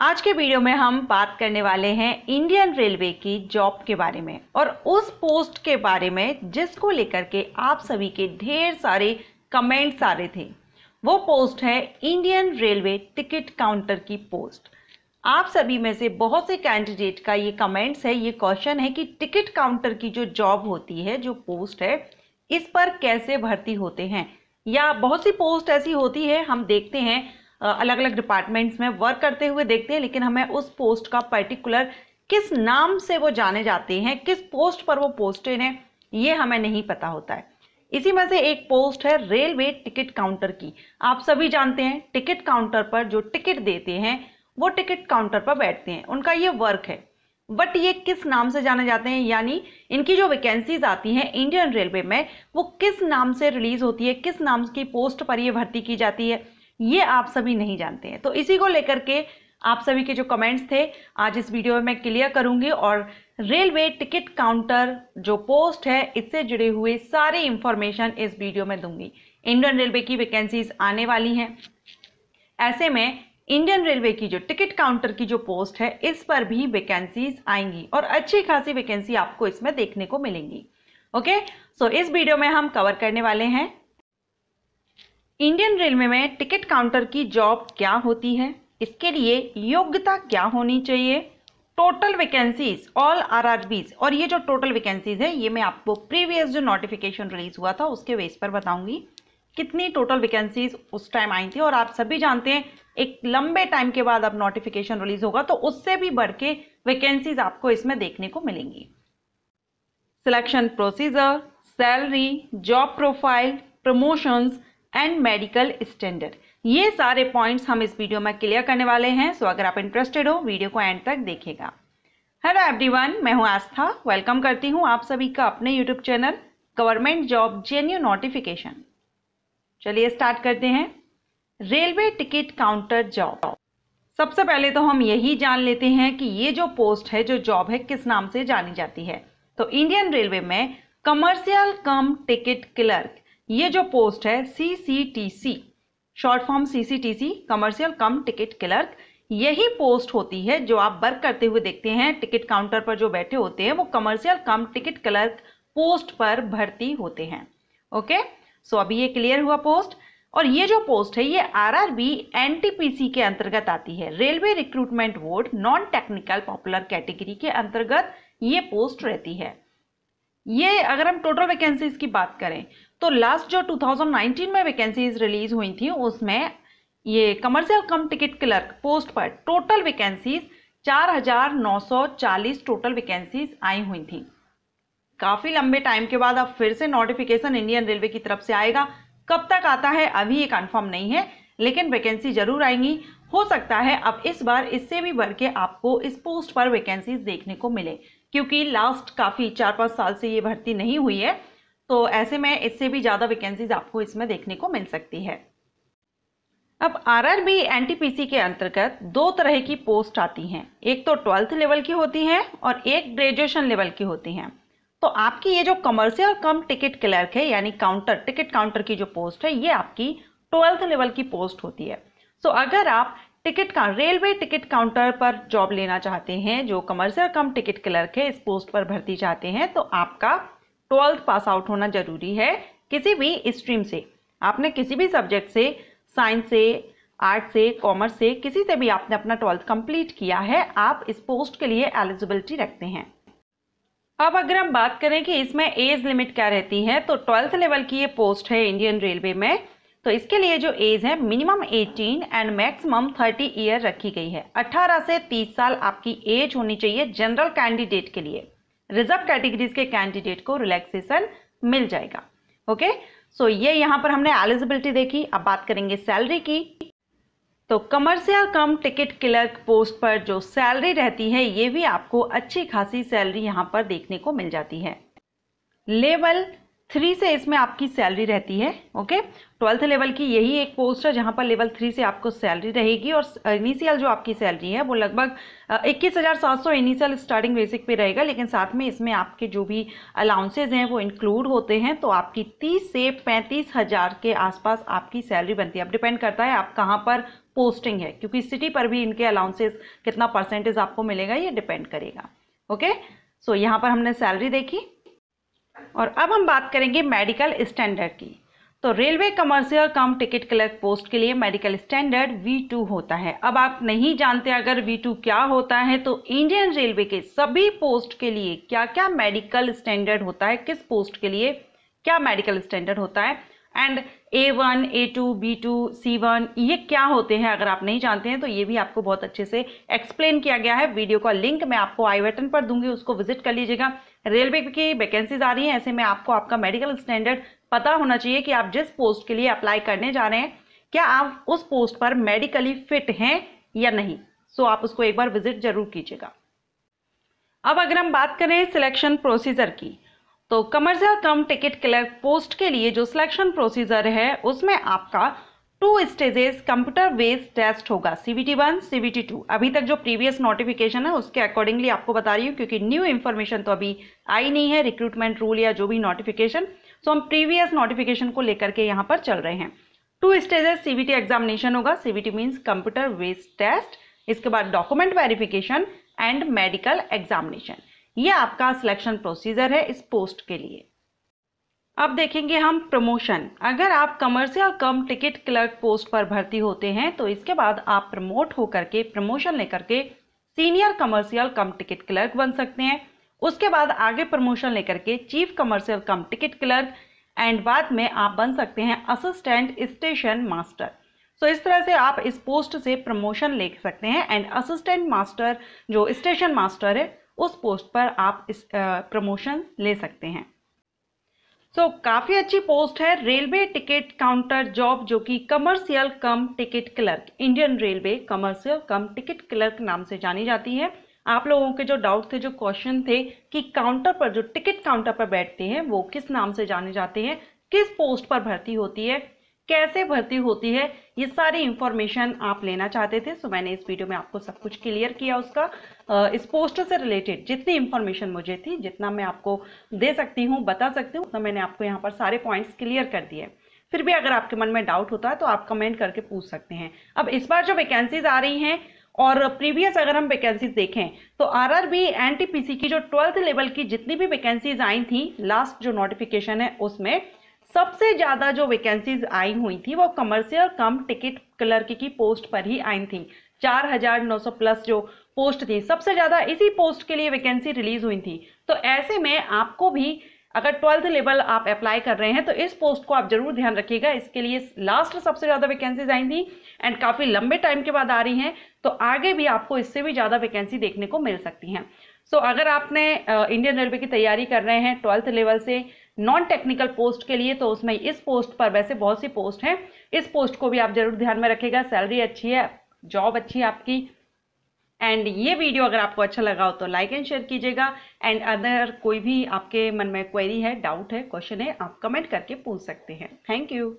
आज के वीडियो में हम बात करने वाले हैं इंडियन रेलवे की जॉब के बारे में और उस पोस्ट के बारे में जिसको लेकर के आप सभी के ढेर सारे कमेंट्स आ रहे थे वो पोस्ट है इंडियन रेलवे टिकट काउंटर की पोस्ट आप सभी में से बहुत से कैंडिडेट का ये कमेंट्स है ये क्वेश्चन है कि टिकट काउंटर की जो जॉब होती है जो पोस्ट है इस पर कैसे भर्ती होते हैं या बहुत सी पोस्ट ऐसी होती है हम देखते हैं अलग अलग डिपार्टमेंट्स में वर्क करते हुए देखते हैं लेकिन हमें उस पोस्ट का पर्टिकुलर किस नाम से वो जाने जाते हैं किस पोस्ट पर वो पोस्टेड हैं ये हमें नहीं पता होता है इसी में से एक पोस्ट है रेलवे टिकट काउंटर की आप सभी जानते हैं टिकट काउंटर पर जो टिकट देते हैं वो टिकट काउंटर पर बैठते हैं उनका ये वर्क है बट ये किस नाम से जाने जाते हैं यानी इनकी जो वैकेंसीज आती हैं इंडियन रेलवे में वो किस नाम से रिलीज होती है किस नाम की पोस्ट पर ये भर्ती की जाती है ये आप सभी नहीं जानते हैं तो इसी को लेकर के आप सभी के जो कमेंट्स थे आज इस वीडियो में मैं क्लियर करूंगी और रेलवे टिकट काउंटर जो पोस्ट है इससे जुड़े हुए सारे इंफॉर्मेशन इस वीडियो में दूंगी इंडियन रेलवे की वैकेंसीज आने वाली हैं ऐसे में इंडियन रेलवे की जो टिकट काउंटर की जो पोस्ट है इस पर भी वैकेंसीज आएंगी और अच्छी खासी वैकेंसी आपको इसमें देखने को मिलेंगी ओके सो so, इस वीडियो में हम कवर करने वाले हैं इंडियन रेलवे में टिकट काउंटर की जॉब क्या होती है इसके लिए योग्यता क्या होनी चाहिए टोटल वैकेंसीज ऑल आरआरबीज और ये जो टोटल वैकेंसीज है ये मैं आपको प्रीवियस जो नोटिफिकेशन रिलीज हुआ था उसके बेस पर बताऊंगी कितनी टोटल वैकेंसीज उस टाइम आई थी और आप सभी जानते हैं एक लंबे टाइम के बाद अब नोटिफिकेशन रिलीज होगा तो उससे भी बढ़ के वैकेंसीज आपको इसमें देखने को मिलेंगी selection procedure salary job profile promotions and medical standard ये सारे पॉइंट्स हम इस वीडियो में क्लियर करने वाले हैं सो अगर आप इंटरेस्टेड हो वीडियो को एंड तक देखेगा हेलो एवरीवन मैं हूं आस्था वेलकम करती हूं आप सभी का अपने YouTube channel government job genuine notification चलिए स्टार्ट करते हैं रेलवे टिकट काउंटर जॉब सबसे पहले तो हम यही जान लेते हैं कि ये जो पोस्ट है जो जॉब है किस नाम से जानी जाती है तो इंडियन रेलवे में कमर्शियल कम टिकट क्लर्क ये जो पोस्ट है C C T C short form C C T C commercial cum ticket clerk यही पोस्ट होती है जो आप वर्क करते हुए देखते हैं टिकट काउंटर पर जो बैठे होते हैं वो commercial cum ticket clerk post पर भर्ती होते हैं ओके सो so, अभी ये क्लियर हुआ पोस्ट और ये जो पोस्ट है ये आरआरबी एनटीपीसी के अंतर्गत आती है railway recruitment board non technical popular category के अंतर्गत ये पोस्ट रहती है ये अगर हम टोटल वैकेंसीज की बात करें तो लास्ट जो 2019 में वैकेंसीज रिलीज हुई थी उसमें ये commercial cum ticket clerk post पर टोटल वैकेंसीज 4,940 टोटल वैकेंसीज आई हुई थी काफ़ी लंबे टाइम के बाद अब फिर से नोटिफिकेशन इंडियन रेलवे की तरफ से आएगा कब तक आता है अभी ये कंफर्म नहीं है लेकिन वैकेंसी जरूर आएंगी हो सकता है अब इस बार इससे भी बढ़ के आपको इस पोस्ट पर वैकेंसीज देखने को मिले क्योंकि लास्ट काफ़ी चार पांच साल से ये भर्ती नहीं हुई है तो ऐसे में इससे भी ज़्यादा वैकेंसीज आपको इसमें देखने को मिल सकती है अब आरआरबी एनटीपीसी के अंतर्गत दो तरह की पोस्ट आती हैं एक तो ट्वेल्थ लेवल की होती है और एक ग्रेजुएशन लेवल की होती हैं तो आपकी ये जो कमर्शियल कम टिकट क्लर्क है यानी काउंटर टिकट काउंटर की जो पोस्ट है ये आपकी ट्वेल्थ लेवल की पोस्ट होती है सो अगर आप टिकट का रेलवे टिकट काउंटर पर जॉब लेना चाहते हैं जो कमर्शियल कम टिकट क्लर्क है इस पोस्ट पर भर्ती चाहते हैं तो आपका ट्वेल्थ पास आउट होना जरूरी है किसी भी स्ट्रीम से आपने किसी भी सब्जेक्ट से साइंस से आर्ट से कॉमर्स से किसी से भी आपने अपना ट्वेल्थ कंप्लीट किया है आप इस पोस्ट के लिए एलिजिबिलिटी रखते हैं अब अगर हम बात करें कि इसमें एज लिमिट क्या रहती है तो ट्वेल्थ लेवल की ये पोस्ट है इंडियन रेलवे में तो इसके लिए जो एज है मिनिमम 18 एंड मैक्सिमम 30 ईयर रखी गई है 18 से 30 साल आपकी एज होनी चाहिए जनरल कैंडिडेट के लिए रिजर्व कैटेगरीज के कैंडिडेट को रिलैक्सेशन मिल जाएगा ओके सो ये यहाँ पर हमने एलिजिबिलिटी देखी अब बात करेंगे सैलरी की तो commercial cum ticket clerk post पर जो सैलरी रहती है ये भी आपको अच्छी खासी सैलरी यहाँ पर देखने को मिल जाती है लेवल थ्री से इसमें आपकी सैलरी रहती है ओके ट्वेल्थ लेवल की यही एक पोस्ट है जहाँ पर लेवल थ्री से आपको सैलरी रहेगी और इनिशियल जो आपकी सैलरी है वो लगभग इक्कीस हज़ार सात सौ इनिशियल स्टार्टिंग बेसिक पे रहेगा लेकिन साथ में इसमें आपके जो भी अलाउंसेज हैं वो इंक्लूड होते हैं तो आपकी तीस से पैंतीस हज़ार के आसपास आपकी सैलरी बनती है अब डिपेंड करता है आप कहाँ पर पोस्टिंग है क्योंकि सिटी पर भी इनके अलाउंसेज कितना परसेंटेज आपको मिलेगा ये डिपेंड करेगा ओके सो यहाँ पर हमने सैलरी देखी और अब हम बात करेंगे मेडिकल स्टैंडर्ड की तो railway commercial cum ticket clerk post के लिए मेडिकल स्टैंडर्ड V2 होता है अब आप नहीं जानते अगर V2 क्या होता है तो इंडियन रेलवे के सभी पोस्ट के लिए क्या क्या मेडिकल स्टैंडर्ड होता है किस पोस्ट के लिए क्या मेडिकल स्टैंडर्ड होता है and A one A two B two C one ये क्या होते हैं अगर आप नहीं जानते हैं तो ये भी आपको बहुत अच्छे से एक्सप्लेन किया गया है वीडियो का लिंक मैं आपको आई बटन पर दूंगी उसको विजिट कर लीजिएगा रेलवे की वैकेंसीज आ रही हैं ऐसे में आपको आपका मेडिकल स्टैंडर्ड पता होना चाहिए कि आप जिस पोस्ट के लिए अप्लाई करने जा रहे हैं क्या आप उस पोस्ट पर मेडिकली फिट हैं या नहीं सो आप उसको एक बार विजिट जरूर कीजिएगा अब अगर हम बात करें सिलेक्शन प्रोसीजर की तो commercial cum ticket clerk post के लिए जो सिलेक्शन प्रोसीजर है उसमें आपका two stages computer based test होगा सीबीटी वन सीबीटी टू अभी तक जो प्रीवियस नोटिफिकेशन है उसके अकॉर्डिंगली आपको बता रही हूँ क्योंकि न्यू इन्फॉर्मेशन तो अभी आई नहीं है रिक्रूटमेंट रूल या जो भी नोटिफिकेशन सो हम प्रीवियस नोटिफिकेशन को लेकर के यहाँ पर चल रहे हैं टू स्टेजेस सीबीटी एग्जामिनेशन होगा CBT means computer based test इसके बाद document verification and medical examination ये आपका सिलेक्शन प्रोसीजर है इस पोस्ट के लिए अब देखेंगे हम प्रमोशन अगर आप commercial cum ticket clerk post पर भर्ती होते हैं तो इसके बाद आप प्रमोट होकर के प्रमोशन लेकर के senior commercial cum ticket clerk बन सकते हैं उसके बाद आगे प्रमोशन लेकर के chief commercial cum ticket clerk and बाद में आप बन सकते हैं असिस्टेंट स्टेशन मास्टर सो इस तरह से आप इस पोस्ट से प्रमोशन ले सकते हैं एंड असिस्टेंट मास्टर जो स्टेशन मास्टर है उस पोस्ट पर आप इस प्रमोशन ले सकते हैं तो काफ़ी अच्छी पोस्ट है रेलवे टिकट काउंटर जॉब जो कि commercial cum ticket clerk Indian railway commercial cum ticket clerk नाम से जानी जाती है आप लोगों के जो डाउट थे जो क्वेश्चन थे कि काउंटर पर जो टिकट काउंटर पर बैठते हैं वो किस नाम से जाने जाते हैं किस पोस्ट पर भर्ती होती है कैसे भर्ती होती है ये सारी इंफॉर्मेशन आप लेना चाहते थे सो मैंने इस वीडियो में आपको सब कुछ क्लियर किया उसका इस पोस्ट से रिलेटेड जितनी इन्फॉर्मेशन मुझे थी जितना मैं आपको दे सकती हूँ बता सकती हूँ उतना मैंने आपको यहाँ पर सारे पॉइंट्स क्लियर कर दिए फिर भी अगर आपके मन में डाउट होता है तो आप कमेंट करके पूछ सकते हैं अब इस बार जो वैकेंसीज आ रही हैं और प्रीवियस अगर हम वैकेंसीज देखें तो आरआरबी एनटीपीसी की जो ट्वेल्थ लेवल की जितनी भी वैकेंसीज आई थी लास्ट जो नोटिफिकेशन है उसमें सबसे ज़्यादा जो वैकेंसीज आई हुई थी वो कमर्शियल कम टिकट क्लर्क की पोस्ट पर ही आई थी 4,900 प्लस जो पोस्ट थी सबसे ज़्यादा इसी पोस्ट के लिए वैकेंसी रिलीज हुई थी तो ऐसे में आपको भी अगर ट्वेल्थ लेवल आप अप्लाई कर रहे हैं तो इस पोस्ट को आप जरूर ध्यान रखिएगा इसके लिए लास्ट सबसे ज़्यादा वैकेंसीज आई थी एंड काफ़ी लंबे टाइम के बाद आ रही हैं तो आगे भी आपको इससे भी ज़्यादा वैकेंसी देखने को मिल सकती हैं सो so, अगर आपने इंडियन रेलवे की तैयारी कर रहे हैं ट्वेल्थ लेवल से नॉन टेक्निकल पोस्ट के लिए तो उसमें इस पोस्ट पर वैसे बहुत सी पोस्ट हैं इस पोस्ट को भी आप जरूर ध्यान में रखेगा सैलरी अच्छी है जॉब अच्छी है आपकी एंड ये वीडियो अगर आपको अच्छा लगा हो तो लाइक एंड शेयर कीजिएगा एंड अदर कोई भी आपके मन में क्वेरी है डाउट है क्वेश्चन है आप कमेंट करके पूछ सकते हैं थैंक यू